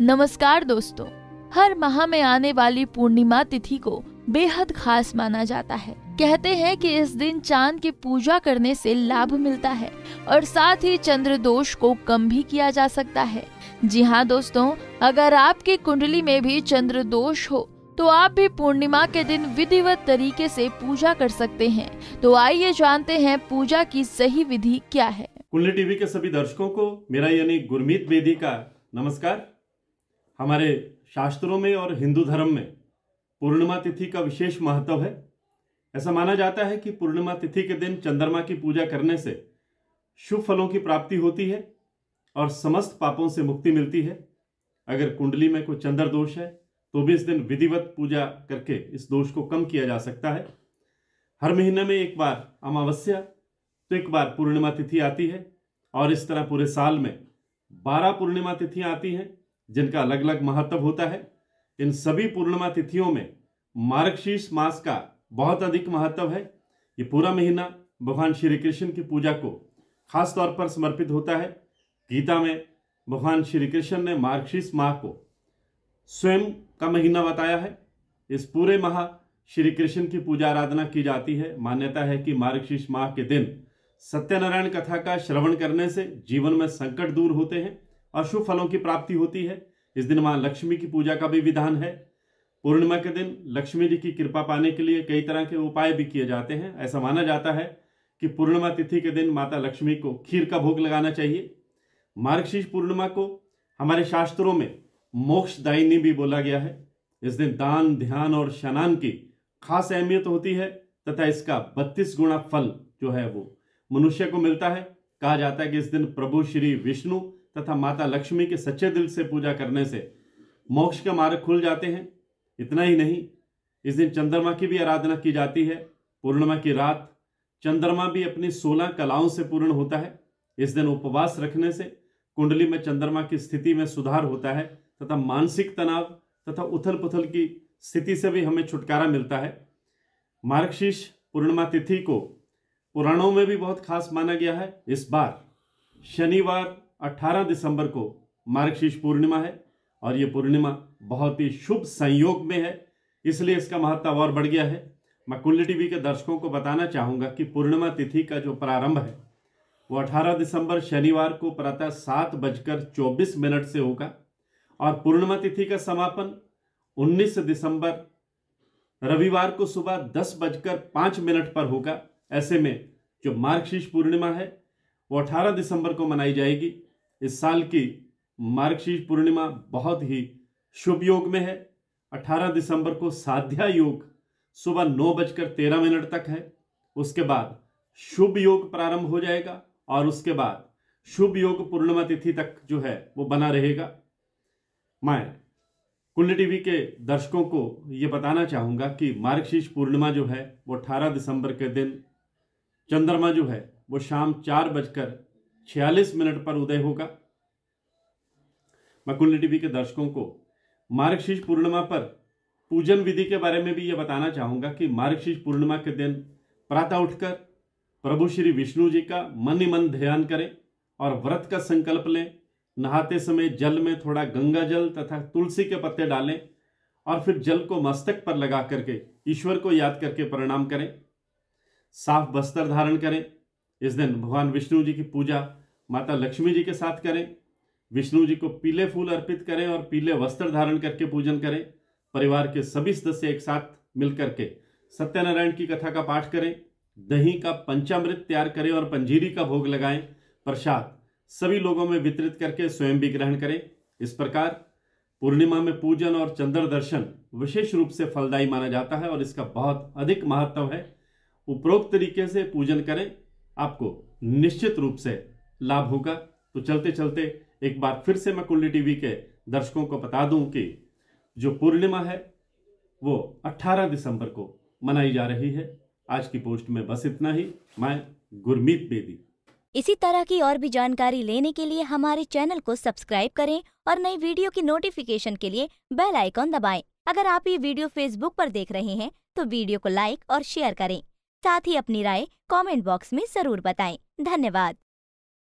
नमस्कार दोस्तों हर माह में आने वाली पूर्णिमा तिथि को बेहद खास माना जाता है कहते हैं कि इस दिन चांद की पूजा करने से लाभ मिलता है और साथ ही चंद्र दोष को कम भी किया जा सकता है जी हाँ दोस्तों अगर आपकी कुंडली में भी चंद्र दोष हो तो आप भी पूर्णिमा के दिन विधिवत तरीके से पूजा कर सकते हैं तो आइए जानते हैं पूजा की सही विधि क्या है कुंडली टीवी के सभी दर्शकों को मेरा यानी गुरमीत बेदी का नमस्कार हमारे शास्त्रों में और हिंदू धर्म में पूर्णिमा तिथि का विशेष महत्व है ऐसा माना जाता है कि पूर्णिमा तिथि के दिन चंद्रमा की पूजा करने से शुभ फलों की प्राप्ति होती है और समस्त पापों से मुक्ति मिलती है अगर कुंडली में कोई चंद्र दोष है तो भी इस दिन विधिवत पूजा करके इस दोष को कम किया जा सकता है हर महीने में एक बार अमावस्या तो एक बार पूर्णिमा तिथि आती है और इस तरह पूरे साल में बारह पूर्णिमा तिथियाँ आती हैं जिनका अलग अलग महत्व होता है इन सभी पूर्णिमा तिथियों में मार्गशीर्ष मास का बहुत अधिक महत्व है ये पूरा महीना भगवान श्री कृष्ण की पूजा को खास तौर पर समर्पित होता है गीता में भगवान श्री कृष्ण ने मार्गशीर्ष माह को स्वयं का महीना बताया है इस पूरे माह श्री कृष्ण की पूजा आराधना की जाती है मान्यता है कि मार्गशीर्ष माह के दिन सत्यनारायण कथा का श्रवण करने से जीवन में संकट दूर होते हैं अशुभ फलों की प्राप्ति होती है इस दिन मां लक्ष्मी की पूजा का भी विधान है पूर्णिमा के दिन लक्ष्मी जी की कृपा पाने के लिए कई तरह के उपाय भी किए जाते हैं ऐसा माना जाता है कि पूर्णिमा तिथि के दिन माता लक्ष्मी को खीर का भोग लगाना चाहिए मार्गशीर्ष पूर्णिमा को हमारे शास्त्रों में मोक्षदायिनी भी बोला गया है इस दिन दान ध्यान और स्नान की खास अहमियत होती है तथा इसका बत्तीस गुणा फल जो है वो मनुष्य को मिलता है कहा जाता है कि इस दिन प्रभु श्री विष्णु तथा माता लक्ष्मी के सच्चे दिल से पूजा करने से मोक्ष के मार्ग खुल जाते हैं इतना ही नहीं इस दिन चंद्रमा की भी आराधना की जाती है पूर्णिमा की रात चंद्रमा भी अपनी सोलह कलाओं से पूर्ण होता है इस दिन उपवास रखने से कुंडली में चंद्रमा की स्थिति में सुधार होता है तथा मानसिक तनाव तथा उथल पुथल की स्थिति से भी हमें छुटकारा मिलता है मार्गशीर्ष पूर्णिमा तिथि को पुराणों में भी बहुत खास माना गया है इस बार शनिवार 18 दिसंबर को मार्गशीर्ष पूर्णिमा है और ये पूर्णिमा बहुत ही शुभ संयोग में है इसलिए इसका महत्व और बढ़ गया है मैं कुंडली टीवी के दर्शकों को बताना चाहूँगा कि पूर्णिमा तिथि का जो प्रारंभ है वो 18 दिसंबर शनिवार को प्रातः सात बजकर चौबीस मिनट से होगा और पूर्णिमा तिथि का समापन 19 दिसंबर रविवार को सुबह दस बजकर पाँच मिनट पर होगा ऐसे में जो मार्गशीर्ष पूर्णिमा है वो 18 दिसंबर को मनाई जाएगी इस साल की मार्गशीर्ष पूर्णिमा बहुत ही शुभ योग में है 18 दिसंबर को साध्या योग सुबह नौ बजकर तेरह मिनट तक है उसके बाद शुभ योग प्रारंभ हो जाएगा और उसके बाद शुभ योग पूर्णिमा तिथि तक जो है वो बना रहेगा मैं कुंडली टीवी के दर्शकों को ये बताना चाहूँगा कि मार्गशीर्ष पूर्णिमा जो है वो अठारह दिसंबर के दिन चंद्रमा जो है वो शाम चार बजकर छियालीस मिनट पर उदय होगा कुंडली टीवी के दर्शकों को मार्गशीर्ष पूर्णिमा पर पूजन विधि के बारे में भी यह बताना चाहूंगा कि मार्गशीर्ष पूर्णिमा के दिन प्रातः उठकर प्रभु श्री विष्णु जी का मन ही मन ध्यान करें और व्रत का संकल्प लें नहाते समय जल में थोड़ा गंगा जल तथा तुलसी के पत्ते डालें और फिर जल को मस्तक पर लगा करके ईश्वर को याद करके प्रणाम करें साफ बस्तर धारण करें इस दिन भगवान विष्णु जी की पूजा माता लक्ष्मी जी के साथ करें विष्णु जी को पीले फूल अर्पित करें और पीले वस्त्र धारण करके पूजन करें परिवार के सभी सदस्य एक साथ मिलकर के सत्यनारायण की कथा का पाठ करें दही का पंचामृत तैयार करें और पंजीरी का भोग लगाएं प्रसाद सभी लोगों में वितरित करके स्वयं भी ग्रहण करें इस प्रकार पूर्णिमा में पूजन और चंद्र दर्शन विशेष रूप से फलदायी माना जाता है और इसका बहुत अधिक महत्व है उपरोक्त तरीके से पूजन करें आपको निश्चित रूप से लाभ होगा तो चलते चलते एक बार फिर से मैं कुल्ली टीवी के दर्शकों को बता दूं कि जो पूर्णिमा है वो 18 दिसंबर को मनाई जा रही है आज की पोस्ट में बस इतना ही मैं गुरमीत बेदी इसी तरह की और भी जानकारी लेने के लिए हमारे चैनल को सब्सक्राइब करें और नई वीडियो की नोटिफिकेशन के लिए बेल आइकॉन दबाएं। अगर आप ये वीडियो फेसबुक पर देख रहे हैं तो वीडियो को लाइक और शेयर करें साथ ही अपनी राय कमेंट बॉक्स में जरूर बताएं। धन्यवाद